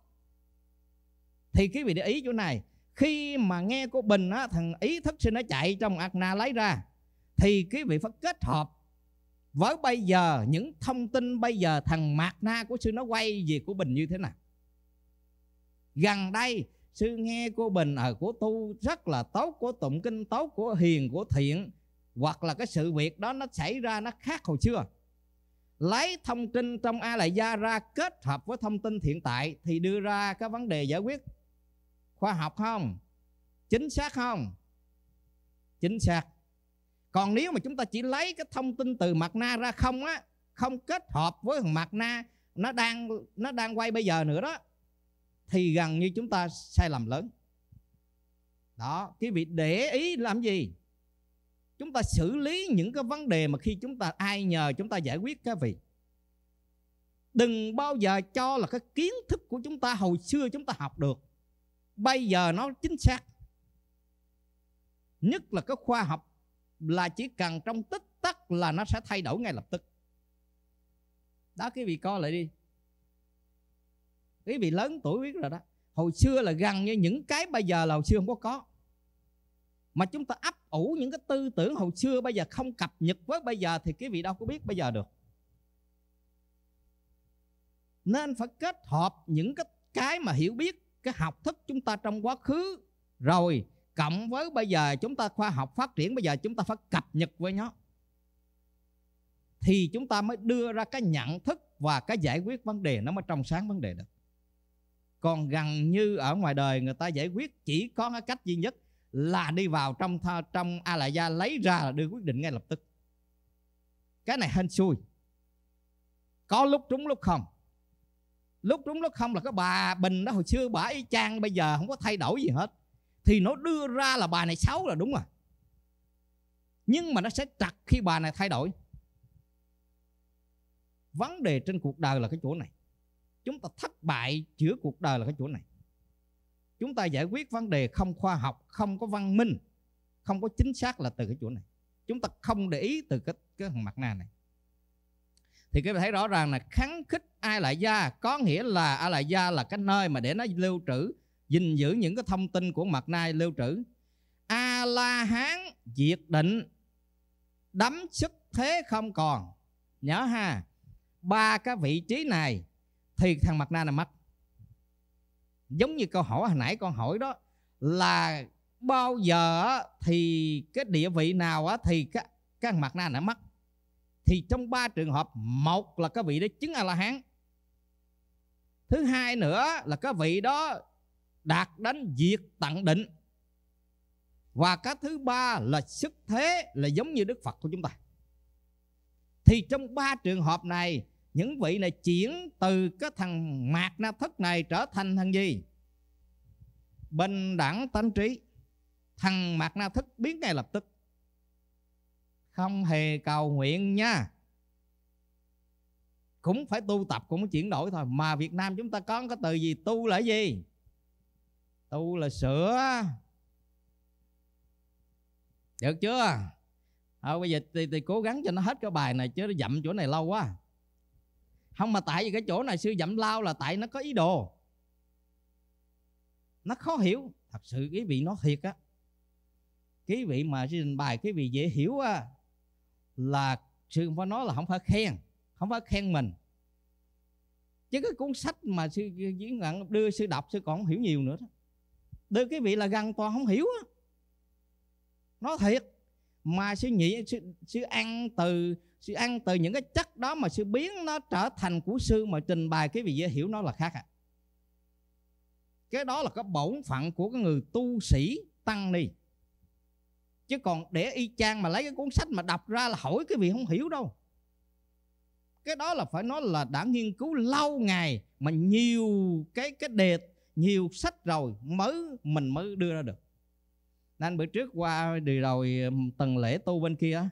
S1: thì quý vị để ý chỗ này khi mà nghe cô bình á, thằng ý thức sinh nó chạy trong na lấy ra thì quý vị phải kết hợp với bây giờ những thông tin bây giờ thằng mạt na của sư nó quay về của bình như thế nào gần đây sư nghe của bình ở ờ, của tu rất là tốt của tụng kinh tốt của hiền của thiện hoặc là cái sự việc đó nó xảy ra nó khác hồi xưa lấy thông tin trong a lại gia ra kết hợp với thông tin hiện tại thì đưa ra cái vấn đề giải quyết khoa học không chính xác không chính xác còn nếu mà chúng ta chỉ lấy cái thông tin từ mặt na ra không á không kết hợp với mặt na nó đang nó đang quay bây giờ nữa đó thì gần như chúng ta sai lầm lớn đó cái việc để ý làm gì chúng ta xử lý những cái vấn đề mà khi chúng ta ai nhờ chúng ta giải quyết cái vị đừng bao giờ cho là cái kiến thức của chúng ta hồi xưa chúng ta học được bây giờ nó chính xác nhất là cái khoa học là chỉ cần trong tích tắc là nó sẽ thay đổi ngay lập tức đó quý vị coi lại đi quý vị lớn tuổi biết rồi đó hồi xưa là gần như những cái bây giờ là hồi xưa không có có mà chúng ta ấp ủ những cái tư tưởng hồi xưa bây giờ không cập nhật với bây giờ thì quý vị đâu có biết bây giờ được nên phải kết hợp những cái cái mà hiểu biết cái học thức chúng ta trong quá khứ rồi cộng với bây giờ chúng ta khoa học phát triển bây giờ chúng ta phải cập nhật với nó thì chúng ta mới đưa ra cái nhận thức và cái giải quyết vấn đề nó mới trong sáng vấn đề được còn gần như ở ngoài đời người ta giải quyết chỉ có cái cách duy nhất là đi vào trong trong a la gia lấy ra là đưa quyết định ngay lập tức cái này hên xui có lúc trúng lúc không lúc trúng lúc không là cái bà bình đó hồi xưa bà y chang bây giờ không có thay đổi gì hết thì nó đưa ra là bài này xấu là đúng rồi nhưng mà nó sẽ chặt khi bài này thay đổi vấn đề trên cuộc đời là cái chỗ này chúng ta thất bại chữa cuộc đời là cái chỗ này chúng ta giải quyết vấn đề không khoa học không có văn minh không có chính xác là từ cái chỗ này chúng ta không để ý từ cái cái mặt nạ này thì các bạn thấy rõ ràng là kháng khích ai lại gia có nghĩa là ai lại gia là cái nơi mà để nó lưu trữ gìn giữ những cái thông tin của mặt nai lưu trữ a la hán diệt định đấm sức thế không còn nhớ ha ba cái vị trí này thì thằng mặt nai là mất giống như câu hỏi hồi nãy con hỏi đó là bao giờ thì cái địa vị nào thì cái cái mặt nai đã mất thì trong ba trường hợp một là cái vị đó chứng a la hán thứ hai nữa là cái vị đó đạt đến diệt tận định và cái thứ ba là sức thế là giống như đức phật của chúng ta thì trong ba trường hợp này những vị này chuyển từ cái thằng mạc na thất này trở thành thằng gì bình đẳng tánh trí thằng mạc na thức biến ngay lập tức không hề cầu nguyện nha cũng phải tu tập cũng phải chuyển đổi thôi mà việt nam chúng ta có cái từ gì tu là gì tu là sửa được chưa à, bây giờ thì, thì cố gắng cho nó hết cái bài này chứ nó dậm chỗ này lâu quá không mà tại vì cái chỗ này sư dậm lao là tại nó có ý đồ nó khó hiểu thật sự quý vị nói thiệt á quý vị mà sư trình bày quý vị dễ hiểu á là sư không phải nói là không phải khen không phải khen mình chứ cái cuốn sách mà sư diễn đưa sư đọc sư còn không hiểu nhiều nữa đó đưa cái vị là gần toàn không hiểu á nói thiệt mà sư nhị sư, sư ăn từ sư ăn từ những cái chất đó mà sư biến nó trở thành của sư mà trình bày cái vị dễ hiểu nó là khác à cái đó là cái bổn phận của cái người tu sĩ tăng ni chứ còn để y chang mà lấy cái cuốn sách mà đọc ra là hỏi cái vị không hiểu đâu cái đó là phải nói là đã nghiên cứu lâu ngày mà nhiều cái cái đề nhiều sách rồi mới mình mới đưa ra được nên bữa trước qua đi rồi tuần lễ tu bên kia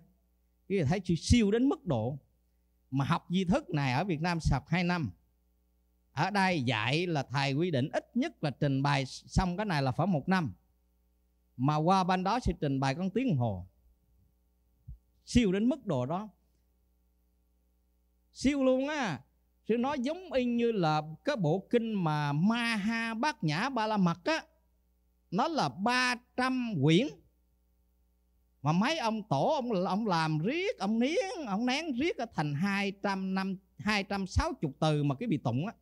S1: cái thấy siêu đến mức độ mà học di thức này ở Việt Nam sập 2 năm ở đây dạy là thầy quy định ít nhất là trình bày xong cái này là phải một năm mà qua bên đó sẽ trình bày con tiếng hồ siêu đến mức độ đó siêu luôn á Sư nói giống y như là cái bộ kinh mà Ma Ha Bát Nhã Ba La Mật á Nó là 300 quyển Mà mấy ông tổ ông ông làm riết Ông nén ông nén riết thành 200 năm 260 từ mà cái bị tụng á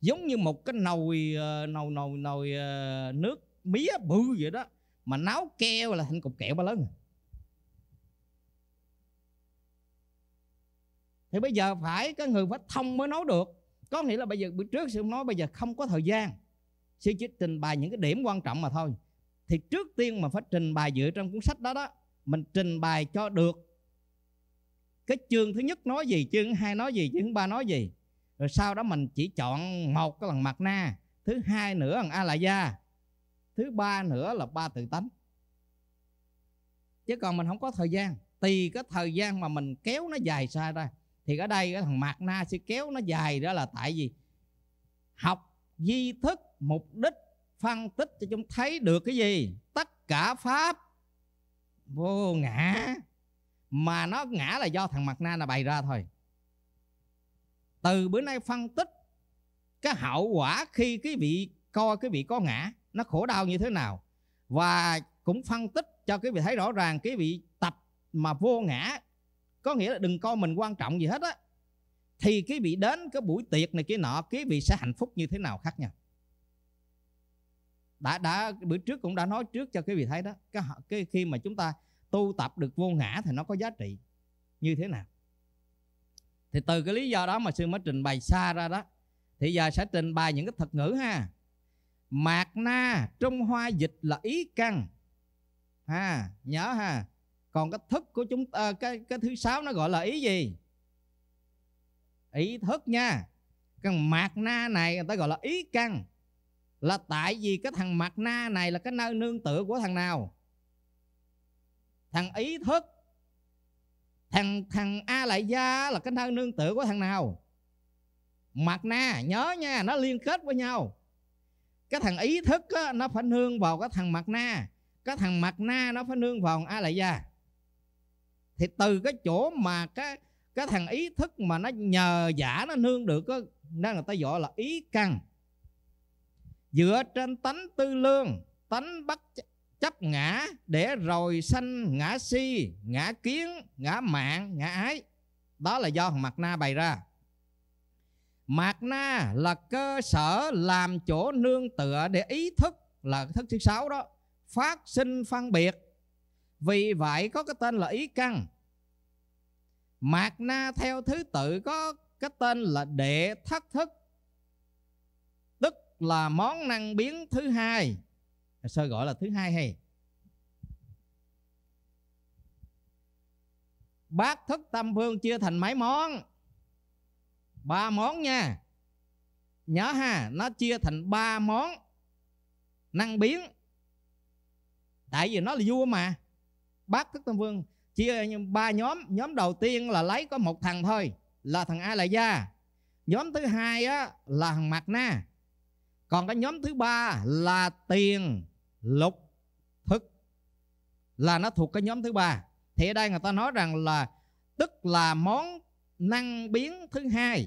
S1: Giống như một cái nồi ờ, nồi nồi nồi ờ, nước mía bự vậy đó Mà nấu keo là thành cục kẹo ba lớn rồi à. thì bây giờ phải cái người phải thông mới nói được có nghĩa là bây giờ bữa trước sư nói bây giờ không có thời gian sư chỉ trình bày những cái điểm quan trọng mà thôi thì trước tiên mà phải trình bày dựa trong cuốn sách đó đó mình trình bày cho được cái chương thứ nhất nói gì chương hai nói gì chương ba nói gì rồi sau đó mình chỉ chọn một cái lần mặt na thứ hai nữa là a la gia thứ ba nữa là ba tự tánh chứ còn mình không có thời gian tùy cái thời gian mà mình kéo nó dài xa ra thì ở đây cái thằng mạt na sẽ kéo nó dài đó là tại vì học di thức mục đích phân tích cho chúng thấy được cái gì tất cả pháp vô ngã mà nó ngã là do thằng mặt na là bày ra thôi từ bữa nay phân tích cái hậu quả khi cái vị coi cái vị có ngã nó khổ đau như thế nào và cũng phân tích cho cái vị thấy rõ ràng cái vị tập mà vô ngã có nghĩa là đừng coi mình quan trọng gì hết á thì cái vị đến cái buổi tiệc này kia nọ cái vị sẽ hạnh phúc như thế nào khác nhau đã đã bữa trước cũng đã nói trước cho cái vị thấy đó cái, cái khi mà chúng ta tu tập được vô ngã thì nó có giá trị như thế nào thì từ cái lý do đó mà sư mới trình bày xa ra đó thì giờ sẽ trình bày những cái thuật ngữ ha mạt na trung hoa dịch là ý căn ha nhớ ha còn cái thức của chúng ta cái cái thứ sáu nó gọi là ý gì ý thức nha cái mạt na này người ta gọi là ý căn là tại vì cái thằng mạt na này là cái nơi nương tựa của thằng nào thằng ý thức thằng thằng a lại gia là cái nơi nương tựa của thằng nào mạt na nhớ nha nó liên kết với nhau cái thằng ý thức á, nó phải nương vào cái thằng mạt na cái thằng mạt na nó phải nương vào a lại gia thì từ cái chỗ mà cái cái thằng ý thức mà nó nhờ giả nó nương được đó, nên người ta gọi là ý căn dựa trên tánh tư lương tánh bất chấp ngã để rồi sanh ngã si ngã kiến ngã mạng ngã ái đó là do mặt na bày ra mạt na là cơ sở làm chỗ nương tựa để ý thức là thức thứ sáu đó phát sinh phân biệt vì vậy có cái tên là ý căn Mạt na theo thứ tự có cái tên là đệ thất thức Tức là món năng biến thứ hai Sơ gọi là thứ hai hay Bát thức tâm phương chia thành mấy món Ba món nha Nhớ ha Nó chia thành ba món Năng biến Tại vì nó là vua mà bác thức tam vương chia ba nhóm nhóm đầu tiên là lấy có một thằng thôi là thằng a la gia nhóm thứ hai á, là thằng mạc na còn cái nhóm thứ ba là tiền lục thức là nó thuộc cái nhóm thứ ba thì ở đây người ta nói rằng là tức là món năng biến thứ hai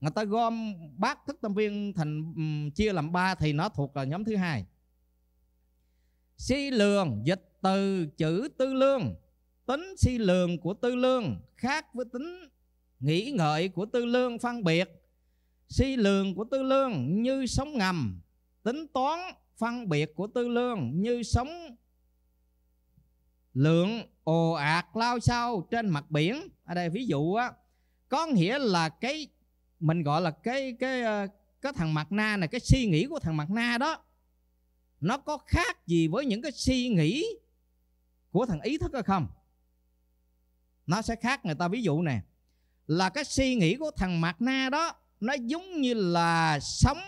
S1: người ta gom bát thức tâm viên thành um, chia làm ba thì nó thuộc là nhóm thứ hai si lường dịch từ chữ tư lương tính suy lường của tư lương khác với tính nghĩ ngợi của tư lương phân biệt suy lường của tư lương như sóng ngầm tính toán phân biệt của tư lương như sóng lượng ồ ạt lao sao trên mặt biển ở đây ví dụ á có nghĩa là cái mình gọi là cái cái ờ, cái thằng mặt na này cái suy nghĩ của thằng mặt na đó nó có khác gì với những cái suy nghĩ của thằng ý thức hay không nó sẽ khác người ta ví dụ nè là cái suy nghĩ của thằng mặt na đó nó giống như là sóng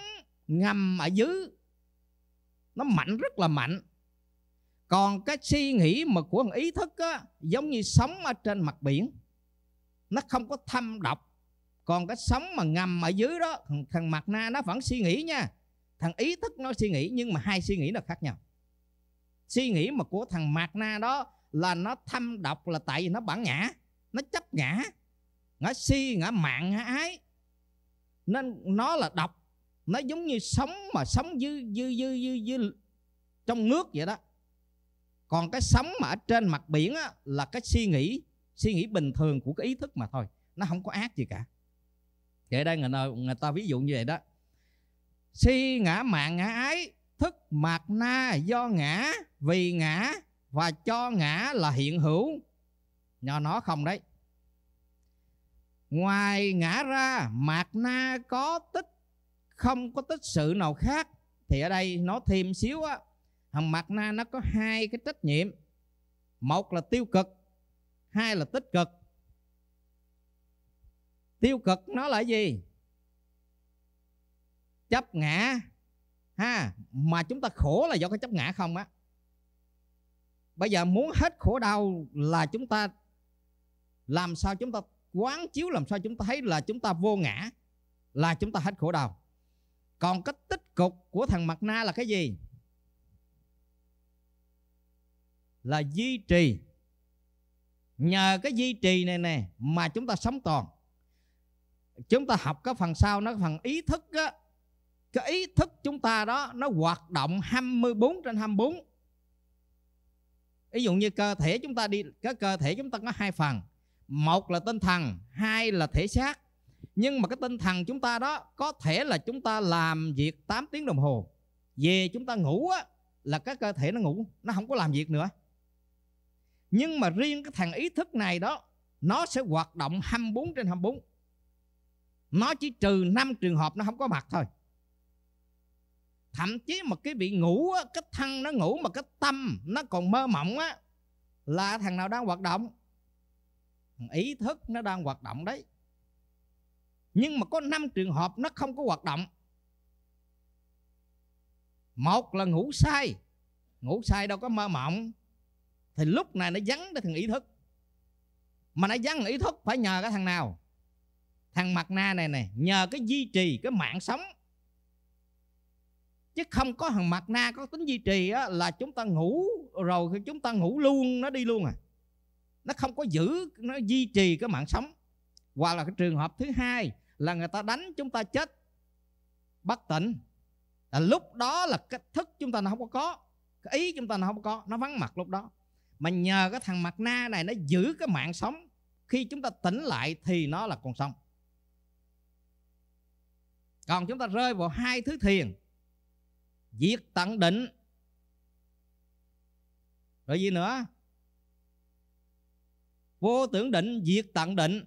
S1: ngầm ở dưới nó mạnh rất là mạnh còn cái suy nghĩ mà của thằng ý thức á, giống như sóng ở trên mặt biển nó không có thâm độc còn cái sóng mà ngầm ở dưới đó thằng, thằng mặt na nó vẫn suy nghĩ nha thằng ý thức nó suy nghĩ nhưng mà hai suy nghĩ là khác nhau suy nghĩ mà của thằng mạt na đó là nó thâm độc là tại vì nó bản ngã nó chấp ngã ngã si ngã mạng ngã ái nên nó là độc nó giống như sống mà sống dư dư dư dư, dư trong nước vậy đó còn cái sống mà ở trên mặt biển á, là cái suy nghĩ suy nghĩ bình thường của cái ý thức mà thôi nó không có ác gì cả vậy đây người, nào, người ta ví dụ như vậy đó si ngã mạng ngã ái thức mạt na do ngã vì ngã và cho ngã là hiện hữu nhờ nó không đấy ngoài ngã ra mạt na có tích không có tích sự nào khác thì ở đây nó thêm xíu á hằng mạt na nó có hai cái trách nhiệm một là tiêu cực hai là tích cực tiêu cực nó là gì chấp ngã ha mà chúng ta khổ là do cái chấp ngã không á bây giờ muốn hết khổ đau là chúng ta làm sao chúng ta quán chiếu làm sao chúng ta thấy là chúng ta vô ngã là chúng ta hết khổ đau còn cái tích cực của thằng mặt na là cái gì là duy trì nhờ cái duy trì này nè mà chúng ta sống toàn chúng ta học cái phần sau nó phần ý thức á cái ý thức chúng ta đó nó hoạt động 24 trên 24 ví dụ như cơ thể chúng ta đi cái cơ thể chúng ta có hai phần một là tinh thần hai là thể xác nhưng mà cái tinh thần chúng ta đó có thể là chúng ta làm việc 8 tiếng đồng hồ về chúng ta ngủ á, là cái cơ thể nó ngủ nó không có làm việc nữa nhưng mà riêng cái thằng ý thức này đó nó sẽ hoạt động 24 trên 24 nó chỉ trừ 5 trường hợp nó không có mặt thôi thậm chí mà cái bị ngủ á, cái thân nó ngủ mà cái tâm nó còn mơ mộng á là thằng nào đang hoạt động ý thức nó đang hoạt động đấy nhưng mà có năm trường hợp nó không có hoạt động một là ngủ sai ngủ sai đâu có mơ mộng thì lúc này nó dắn cái thằng ý thức mà nó dắn ý thức phải nhờ cái thằng nào thằng mặt na này này nhờ cái duy trì cái mạng sống chứ không có thằng mặt na có tính duy trì á, là chúng ta ngủ rồi khi chúng ta ngủ luôn nó đi luôn à nó không có giữ nó duy trì cái mạng sống hoặc là cái trường hợp thứ hai là người ta đánh chúng ta chết bất tỉnh là lúc đó là cách thức chúng ta nó không có có cái ý chúng ta nó không có nó vắng mặt lúc đó mà nhờ cái thằng mặt na này nó giữ cái mạng sống khi chúng ta tỉnh lại thì nó là còn sống còn chúng ta rơi vào hai thứ thiền giết tấn đỉnh rồi gì nữa vô tưởng định diệt tận định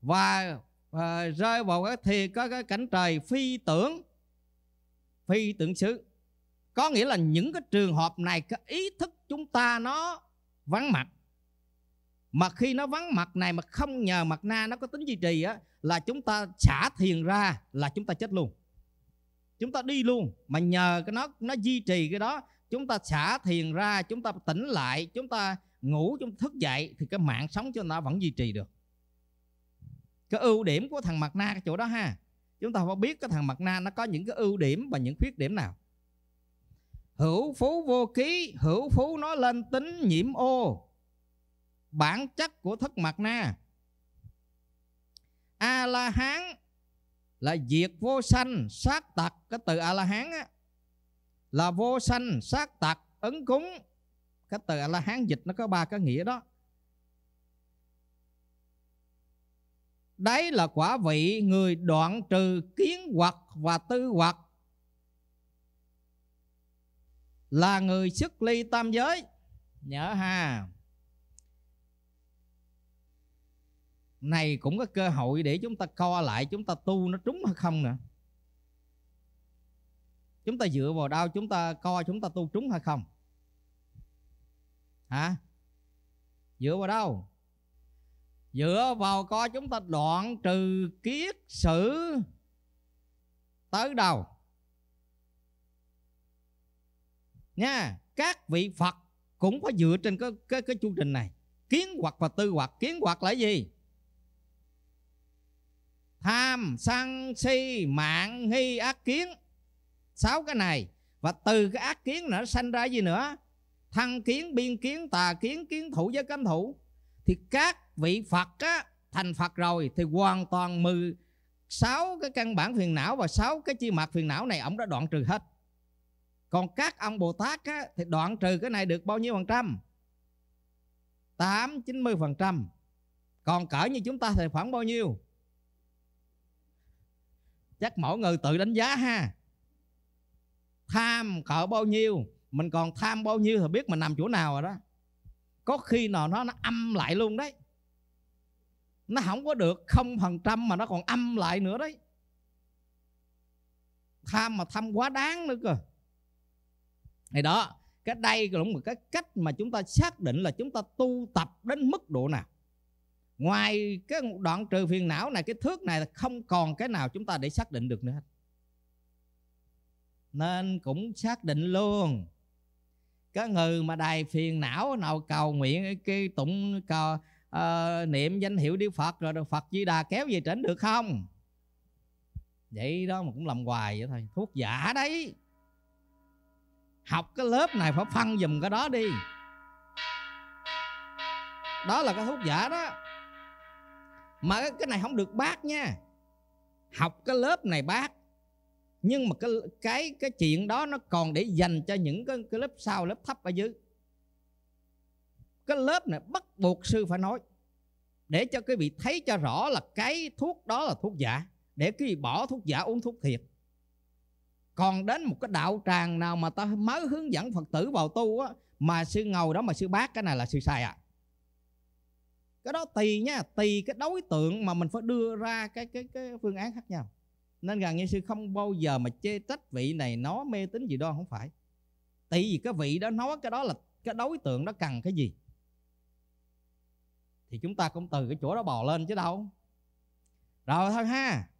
S1: và à, rơi vào cái thì có cái cảnh trời phi tưởng phi tưởng xứ có nghĩa là những cái trường hợp này cái ý thức chúng ta nó vắng mặt mà khi nó vắng mặt này mà không nhờ mặt na nó có tính duy trì á là chúng ta xả thiền ra là chúng ta chết luôn chúng ta đi luôn mà nhờ cái nó nó duy trì cái đó chúng ta xả thiền ra chúng ta tỉnh lại chúng ta ngủ chúng ta thức dậy thì cái mạng sống cho nó vẫn duy trì được cái ưu điểm của thằng mặt na cái chỗ đó ha chúng ta phải biết cái thằng mặt na nó có những cái ưu điểm và những khuyết điểm nào hữu phú vô ký hữu phú nó lên tính nhiễm ô bản chất của thất mặt na a la hán là diệt vô sanh sát tật cái từ a la hán á là vô sanh sát tật ứng cúng cái từ a la hán dịch nó có ba cái nghĩa đó đấy là quả vị người đoạn trừ kiến hoặc và tư hoặc là người xuất ly tam giới nhớ ha này cũng có cơ hội để chúng ta co lại chúng ta tu nó trúng hay không nữa chúng ta dựa vào đâu chúng ta co chúng ta tu trúng hay không hả dựa vào đâu dựa vào co chúng ta đoạn trừ kiết sử tới đầu nha các vị phật cũng phải dựa trên cái cái cái chu trình này kiến hoặc và tư hoặc kiến hoặc là gì tham sân si mạng nghi ác kiến sáu cái này và từ cái ác kiến nó sanh ra gì nữa thăng kiến biên kiến tà kiến kiến thủ với cấm thủ thì các vị phật á, thành phật rồi thì hoàn toàn mười sáu cái căn bản phiền não và sáu cái chi mặt phiền não này ông đã đoạn trừ hết còn các ông bồ tát á, thì đoạn trừ cái này được bao nhiêu phần trăm tám chín mươi phần trăm còn cỡ như chúng ta thì khoảng bao nhiêu chắc mỗi người tự đánh giá ha tham cỡ bao nhiêu mình còn tham bao nhiêu thì biết mình nằm chỗ nào rồi đó có khi nào nó nó âm lại luôn đấy nó không có được không phần trăm mà nó còn âm lại nữa đấy tham mà tham quá đáng nữa cơ thì đó cái đây cũng một cái cách mà chúng ta xác định là chúng ta tu tập đến mức độ nào ngoài cái đoạn trừ phiền não này cái thước này không còn cái nào chúng ta để xác định được nữa nên cũng xác định luôn cái người mà đầy phiền não nào cầu nguyện cái tụng cầu, uh, niệm danh hiệu đi phật rồi phật di đà kéo về trển được không vậy đó mà cũng làm hoài vậy thôi thuốc giả đấy học cái lớp này phải phân dùm cái đó đi đó là cái thuốc giả đó mà cái này không được bác nha học cái lớp này bác nhưng mà cái cái cái chuyện đó nó còn để dành cho những cái, cái lớp sau lớp thấp ở dưới cái lớp này bắt buộc sư phải nói để cho quý vị thấy cho rõ là cái thuốc đó là thuốc giả để quý vị bỏ thuốc giả uống thuốc thiệt còn đến một cái đạo tràng nào mà ta mới hướng dẫn phật tử vào tu á mà sư ngầu đó mà sư bác cái này là sư sai à cái đó tùy nha tùy cái đối tượng mà mình phải đưa ra cái cái cái phương án khác nhau nên rằng như sư không bao giờ mà chê trách vị này nó mê tín gì đó không phải tùy vì cái vị đó nói cái đó là cái đối tượng đó cần cái gì thì chúng ta cũng từ cái chỗ đó bò lên chứ đâu rồi thôi ha